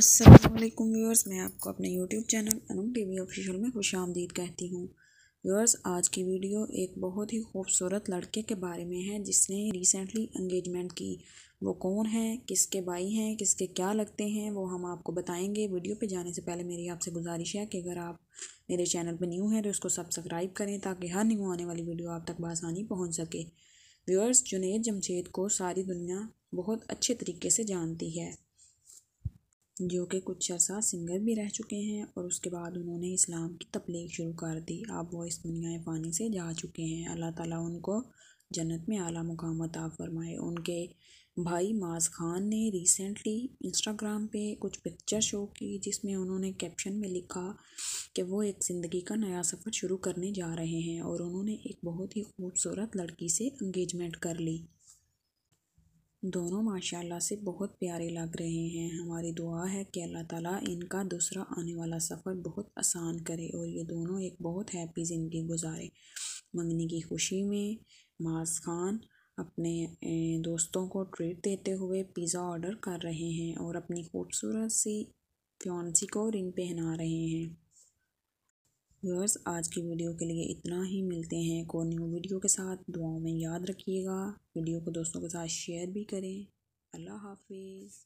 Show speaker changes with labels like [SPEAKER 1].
[SPEAKER 1] Aslam viewers मैं आपको अपने YouTube channel Anum V official में खुश आमदीद कहती हूँ व्यूअर्स आज की वीडियो एक बहुत ही खूबसूरत लड़के के बारे में है जिसने रिसेंटली इंगेजमेंट की वो कौन है किसके भाई हैं किसके क्या लगते हैं वो हम आपको बताएंगे वीडियो पे जाने से पहले मेरी आपसे गुजारिश है कि अगर आप मेरे चैनल पर न्यू हैं तो उसको सब्सक्राइब करें ताकि हर न्यू आने वाली वीडियो आप तक बसानी पहुँच सके व्यूअर्स जुनेद जमशेद को सारी दुनिया बहुत अच्छे तरीके से जानती है जो कि कुछ अर्सा सिंगर भी रह चुके हैं और उसके बाद उन्होंने इस्लाम की तबलीग शुरू कर दी अब वो इस दुनिया फ़ानी से जा चुके हैं अल्लाह ताला उनको जन्नत में आला मुकाम अता फरमाए उनके भाई माज खान ने रिसेंटली इंस्टाग्राम पे कुछ पिक्चर शो की जिसमें उन्होंने कैप्शन में लिखा कि वो एक ज़िंदगी का नया सफ़र शुरू करने जा रहे हैं और उन्होंने एक बहुत ही खूबसूरत लड़की से इंगेजमेंट कर ली दोनों माशाल्लाह से बहुत प्यारे लग रहे हैं हमारी दुआ है कि अल्लाह ताला इनका दूसरा आने वाला सफ़र बहुत आसान करे और ये दोनों एक बहुत हैप्पी ज़िंदगी गुजारे मंगनी की खुशी में माज खान अपने दोस्तों को ट्रीट देते हुए पिज़्ज़ा ऑर्डर कर रहे हैं और अपनी खूबसूरत सी फ्योंसी को रिंग पहना रहे हैं व्यूअर्स आज की वीडियो के लिए इतना ही मिलते हैं को न्यू वीडियो के साथ दुआओं में याद रखिएगा वीडियो को दोस्तों के साथ शेयर भी करें अल्लाह हाफिज़